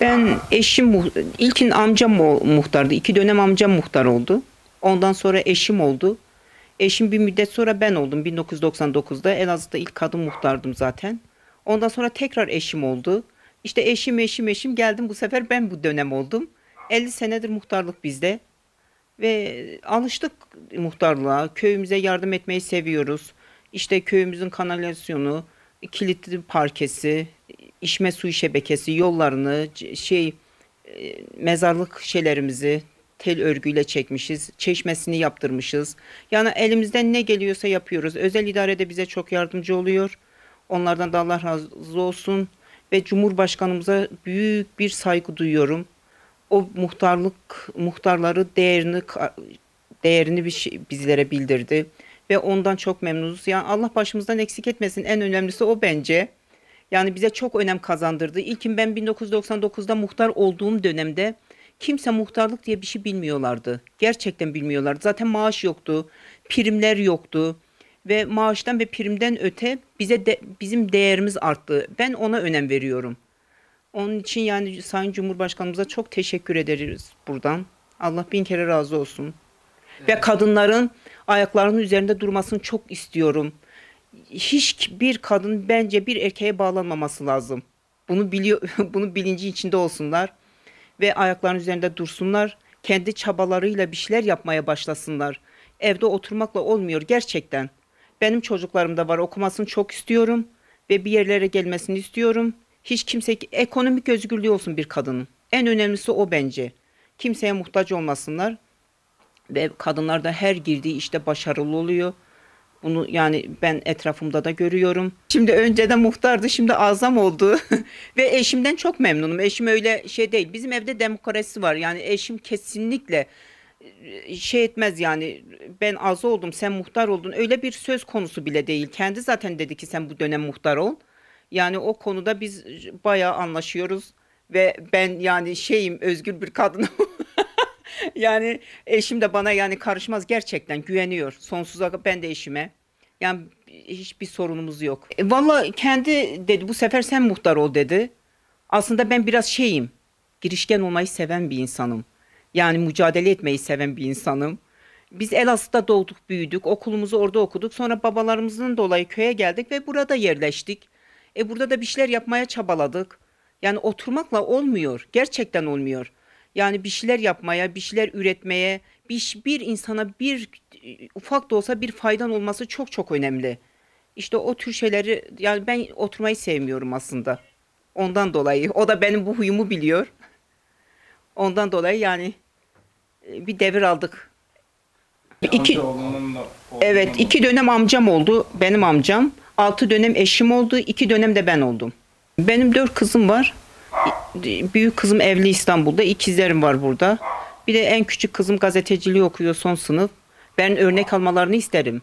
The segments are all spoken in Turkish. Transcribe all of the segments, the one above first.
Ben eşim ilkin amcam muhtardı. İki dönem amcam muhtar oldu. Ondan sonra eşim oldu. Eşim bir müddet sonra ben oldum 1999'da. Elazığ'da ilk kadın muhtardım zaten. Ondan sonra tekrar eşim oldu. İşte eşim eşim eşim geldim bu sefer ben bu dönem oldum. 50 senedir muhtarlık bizde. Ve alıştık muhtarlığa. Köyümüze yardım etmeyi seviyoruz. İşte köyümüzün kanalizasyonu, kilitli parkesi, işme su şebekesi yollarını şey e, mezarlık şeylerimizi tel örgüyle çekmişiz. Çeşmesini yaptırmışız. Yani elimizden ne geliyorsa yapıyoruz. Özel idare de bize çok yardımcı oluyor. Onlardan da Allah razı olsun ve Cumhurbaşkanımıza büyük bir saygı duyuyorum. O muhtarlık muhtarları değerini değerini şey, bizlere bildirdi ve ondan çok memnunuz. Yani Allah başımızdan eksik etmesin. En önemlisi o bence. Yani bize çok önem kazandırdı. İlkin ben 1999'da muhtar olduğum dönemde kimse muhtarlık diye bir şey bilmiyorlardı. Gerçekten bilmiyorlardı. Zaten maaş yoktu, primler yoktu ve maaştan ve primden öte bize de, bizim değerimiz arttı. Ben ona önem veriyorum. Onun için yani Sayın Cumhurbaşkanımıza çok teşekkür ederiz buradan. Allah bin kere razı olsun. Evet. Ve kadınların ayaklarının üzerinde durmasını çok istiyorum hiçbir kadın bence bir erkeğe bağlanmaması lazım. Bunu biliyor, bunu bilinci içinde olsunlar ve ayaklarının üzerinde dursunlar. Kendi çabalarıyla bir şeyler yapmaya başlasınlar. Evde oturmakla olmuyor gerçekten. Benim çocuklarım da var. Okumasını çok istiyorum ve bir yerlere gelmesini istiyorum. Hiç kimse ekonomik özgürlüğü olsun bir kadının. En önemlisi o bence. Kimseye muhtaç olmasınlar ve kadınlar da her girdiği işte başarılı oluyor. Bunu yani ben etrafımda da görüyorum. Şimdi önceden muhtardı, şimdi azam oldu. Ve eşimden çok memnunum. Eşim öyle şey değil. Bizim evde demokrasi var. Yani eşim kesinlikle e, şey etmez yani ben az oldum sen muhtar oldun öyle bir söz konusu bile değil. Kendi zaten dedi ki sen bu dönem muhtar ol. Yani o konuda biz bayağı anlaşıyoruz ve ben yani şeyim özgür bir kadınım. yani eşim de bana yani karışmaz gerçekten güveniyor. Sonsuza ben de eşime yani hiçbir sorunumuz yok. E, Valla kendi dedi bu sefer sen muhtar ol dedi. Aslında ben biraz şeyim. Girişken olmayı seven bir insanım. Yani mücadele etmeyi seven bir insanım. Biz Elazığ'da doğduk, büyüdük. Okulumuzu orada okuduk. Sonra babalarımızın dolayı köye geldik ve burada yerleştik. E burada da bir şeyler yapmaya çabaladık. Yani oturmakla olmuyor. Gerçekten olmuyor. Yani bir şeyler yapmaya, bir şeyler üretmeye, bir, bir insana bir ufak da olsa bir faydan olması çok çok önemli. İşte o tür şeyleri yani ben oturmayı sevmiyorum aslında. Ondan dolayı. O da benim bu huyumu biliyor. Ondan dolayı yani e, bir devir aldık. İki, evet iki dönem amcam oldu benim amcam. Altı dönem eşim oldu. iki dönem de ben oldum. Benim dört kızım var büyük kızım evli İstanbul'da. ikizlerim var burada. Bir de en küçük kızım gazeteciliği okuyor son sınıf. Ben örnek almalarını isterim.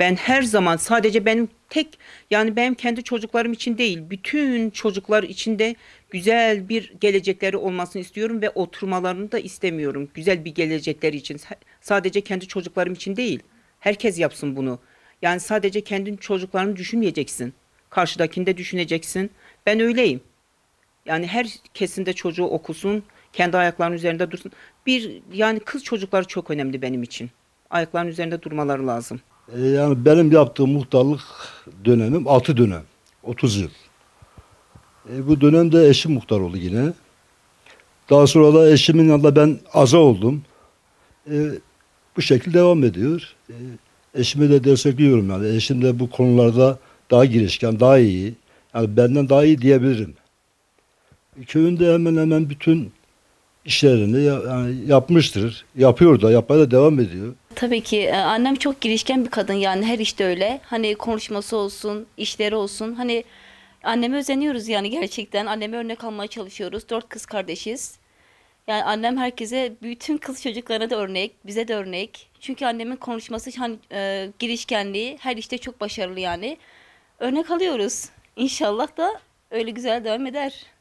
Ben her zaman sadece benim tek yani benim kendi çocuklarım için değil bütün çocuklar için de güzel bir gelecekleri olmasını istiyorum ve oturmalarını da istemiyorum. Güzel bir gelecekleri için sadece kendi çocuklarım için değil. Herkes yapsın bunu. Yani sadece kendin çocuklarını düşünmeyeceksin. Karşıdakini de düşüneceksin. Ben öyleyim. Yani her kesinde çocuğu okusun, kendi ayaklarının üzerinde dursun. Bir yani kız çocukları çok önemli benim için. Ayaklarının üzerinde durmaları lazım. E, yani benim yaptığım muhtarlık dönemim 6 dönem. 30 yıl. E, bu dönemde eşim muhtar oldu yine. Daha sonra da eşimin yanında ben aza oldum. E, bu şekil devam ediyor. E, eşimi de destekliyorum yani. Eşim de bu konularda daha girişken, daha iyi. Yani benden daha iyi diyebilirim köyünde hemen hemen bütün işlerini yani yapmıştır. Yapıyor da yapmaya da devam ediyor. Tabii ki e, annem çok girişken bir kadın yani her işte öyle. Hani konuşması olsun, işleri olsun. Hani anneme özeniyoruz yani gerçekten. Anneme örnek almaya çalışıyoruz. Dört kız kardeşiz. Yani annem herkese, bütün kız çocuklarına da örnek, bize de örnek. Çünkü annemin konuşması, hani e, girişkenliği her işte çok başarılı yani. Örnek alıyoruz. İnşallah da öyle güzel devam eder.